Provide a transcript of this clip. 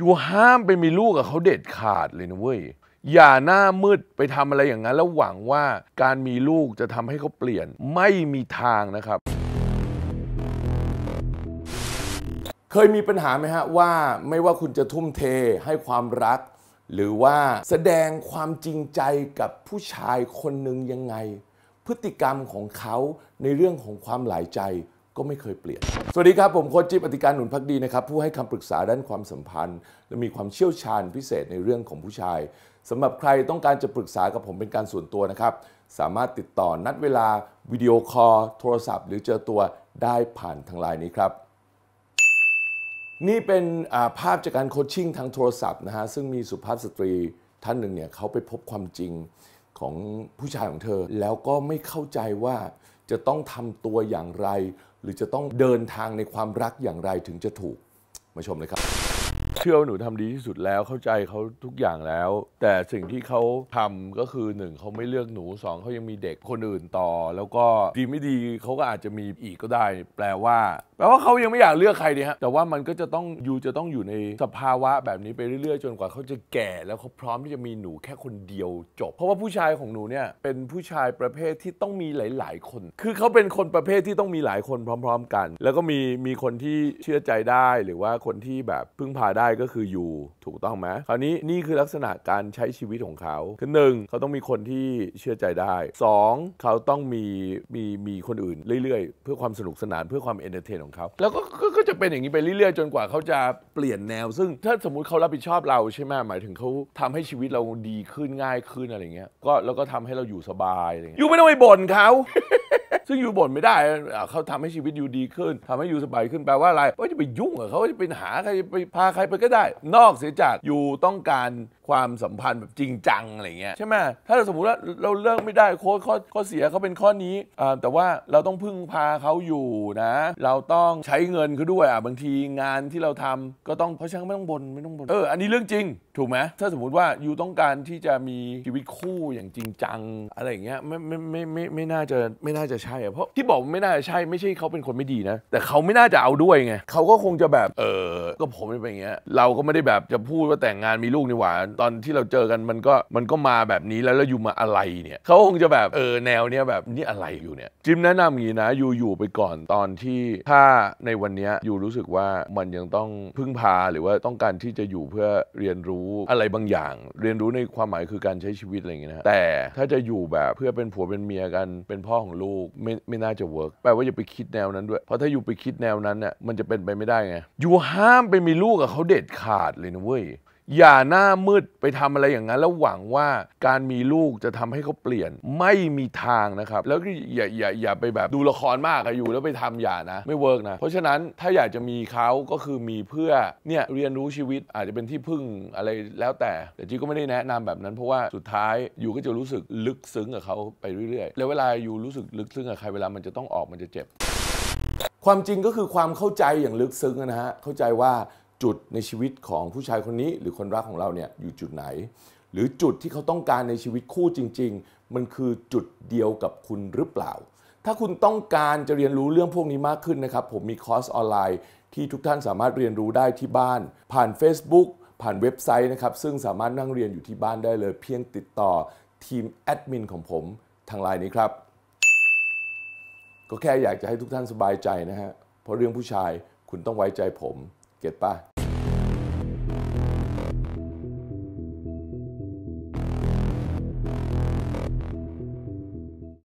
อยู่ห้ามไปมีลูกกับเขาเด็ดขาดเลยนะเว้ย อย่าหน้ามืดไปทำอะไรอย่างนั้นแล้วหวังว่าการมีลูกจะทำให้เขาเปลี่ยนไม่มีทางนะครับ เคยมีปัญหาไหมฮะว่าไม่ว่าคุณจะทุ่มเทให้ความรัก หรือว่าแสดงความจริงใจกับผู้ชายคนหนึ่งยังไง พฤติกรรมของเขาในเรื่องของความหลายใจก็ไม่เคยเปลี่ยน สวัสดีครับ ผมโคชจิปฏิการหนุนพักดีนะครับ ผู้ให้คำปรึกษาด้านความสัมพันธ์ และมีความเชี่ยวชาญพิเศษในเรื่องของผู้ชายสำหรับใครต้องการจะปรึกษากับผมเป็นการส่วนตัวนะครับ สามารถติดต่อนัดเวลา วิดีโอคอลโทรศัพท์หรือเจอตัวได้ผ่านทางไลน์นี้ครับ นี่เป็นภาพจากการโคชชิ่งทางโทรศัพท์นะฮะซึ่งมีสุภาพสตรีท่านหนึ่งเนี่ยเขาไปพบความจริงของผู้ชายของเธอ แล้วก็ไม่เข้าใจว่าจะต้องทำตัวอย่างไร หรือจะต้องเดินทางในความรักอย่างไรถึงจะถูกมาชมเลยครับเชื่อว่าหนูทำดีที่สุดแล้วเข้าใจเขาทุกอย่างแล้วแต่สิ่งที่เขาทำก็คือหนึ่งเขาไม่เลือกหนูสองเขายังมีเด็กคนอื่นต่อ แล้วก็ดีไม่ดีเขาก็อาจจะมีอีกก็ได้ แปลว่า แปลว่าเขายังไม่อยากเลือกใครดีฮะแต่ว่ามันก็จะต้องอยู่จะต้องอยู่ในสภาวะแบบนี้ไปเรื่อยๆจนกว่าเขาจะแก่ แล้วเขาพร้อมที่จะมีหนูแค่คนเดียวจบ เพราะว่าผู้ชายของหนูเนี่ยเป็นผู้ชายประเภทที่ต้องมีหลาย ๆ คน คือเขาเป็นคนประเภทที่ต้องมีหลายคนพร้อม ๆกัน แล้วก็มีมีคนที่เชื่อใจได้หรือว่าคนที่แบบพึ่งพาได้ก็คืออยู่ถูกต้องไหมคราวนี้นี่คือลักษณะการใช้ชีวิตของเขาคือหนึ่งเขาต้องมีคนที่เชื่อใจได้2เขาต้องมีมีมีคนอื่นเรื่อยๆเพื่อความสนุกสนานเพื่อความเอนเตอร์เทนของเขาแล้วก็ก็จะเป็นอย่างนี้ไปเรื่อยๆจนกว่าเขาจะเปลี่ยนแนวซึ่งถ้าสมมุติเขารับผิดชอบเราใช่ไหมหมายถึงเขาทำให้ชีวิตเราดีขึ้นง่ายขึ้นอะไรเงี้ยก็แล้วก็ทำให้เราอยู่สบายอะไรเงี้ยอยู่ไม่ต้องไปบ่นเขาซึ่งอยู่บ่นไม่ได้เขาทำให้ชีวิตอยู่ดีขึ้น ทำให้อยู่สบายขึ้นแปลว่าอะไรว่าจะไปยุ่งหรอเขาจะไปหาใครไปพาใครไปก็ได้ นอกเสียจากอยู่ต้องการความสัมพันธ์แบบจริงจังอะไรเงี้ยใช่ไหมถ้าเราสมมติว่าเราเลิกไม่ได้โค้ดข้อข้อเสียเขาเป็นข้อนี้ แต่ว่าเราต้องพึ่งพาเขาอยู่นะ เราต้องใช้เงินเขาด้วยอ่ะบางทีงานที่เราทำก็ต้องเพราะนั้นไม่ต้องบนไม่ต้องบนเอออันนี้เรื่องจริง ถูกไหมถ้าสมมติว่าอยู่ต้องการที่จะมีชีวิตคู่อย่างจริงจัง อะไรอย่างเงี้ยไม่ไม่ไม่ไม่ไม่น่าจะไม่น่าจะใช่อ่ะเพราะที่บอกไม่น่าจะใช่ไม่ใช่เขาเป็นคนไม่ดีนะแต่เขาไม่น่าจะเอาด้วยไงเขาก็คงจะแบบเออก็ผมเป็นอย่างเงี้ยเราก็ไม่ได้แบบจะพูดว่าแต่งงานมีลูกนี่หว่าตอนที่เราเจอกันมันก็มันก็มาแบบนี้แล้วแล้วอยู่มาอะไรเนี่ยเขาคงจะแบบเออแนวเนี้ยแบบนี่อะไรอยู่เนี่ย จิมแนะนำอย่างนี้นะอยู่อยู่ไปก่อนตอนที่ถ้าในวันเนี้ยอยู่รู้สึกว่ามันยังต้องพึ่งพาหรือว่าต้องการที่จะอยู่เพื่อเรียนรู้อะไรบางอย่าง เรียนรู้ในความหมายคือการใช้ชีวิตอะไรอย่างเงี้ยนะ แต่ถ้าจะอยู่แบบเพื่อเป็นผัวเป็นเมียกัน เป็นพ่อของลูก ไม่ไม่น่าจะเวิร์กแปลว่าอย่าไปคิดแนวนั้นด้วย เพราะถ้าอยู่ไปคิดแนวนั้นเนี่ยมันจะเป็นไปไม่ได้ไงอยู่ห้ามไปมีลูกกับเขาเด็ดขาดเลยนะเว้ยอย่าหน้ามืดไปทำอะไรอย่างนั้นแล้วหวังว่าการมีลูกจะทำให้เขาเปลี่ยน ไม่มีทางนะครับ แล้วก็อย่าอย่าอย่าไปแบบดูละครมากอะอยู่ แล้วไปทำอย่านะไม่เวิร์กนะ เพราะฉะนั้นถ้าอยากจะมีเขาก็คือมีเพื่อเนี่ยเรียนรู้ชีวิตอาจจะเป็นที่พึ่งอะไรแล้วแต่แต่จีก็ไม่ได้แนะนำแบบนั้น เพราะว่าสุดท้ายอยู่ก็จะรู้สึกลึกซึ้งกับเขาไปเรื่อยๆแล้วเวลาอยู่รู้สึกลึกซึ้งกับใครเวลามันจะต้องออกมันจะเจ็บความจริงก็คือความเข้าใจอย่างลึกซึ้งนะฮะเข้าใจว่าจุดในชีวิตของผู้ชายคนนี้หรือคนรักของเราเนี่ย อยู่จุดไหน หรือจุดที่เขาต้องการในชีวิตคู่จริง ๆ มันคือจุดเดียวกับคุณหรือเปล่า ถ้าคุณต้องการจะเรียนรู้เรื่องพวกนี้มากขึ้นนะครับ ผมมีคอร์สออนไลน์ที่ทุกท่านสามารถเรียนรู้ได้ที่บ้าน ผ่าน Facebook ผ่านเว็บไซต์นะครับ ซึ่งสามารถนั่งเรียนอยู่ที่บ้านได้เลยเพียงติดต่อทีมแอดมินของผมทางไลน์นี้ครับ ก็แค่อยากจะให้ทุกท่านสบายใจนะฮะเพราะเรื่องผู้ชายคุณต้องไว้ใจผม Goodbye.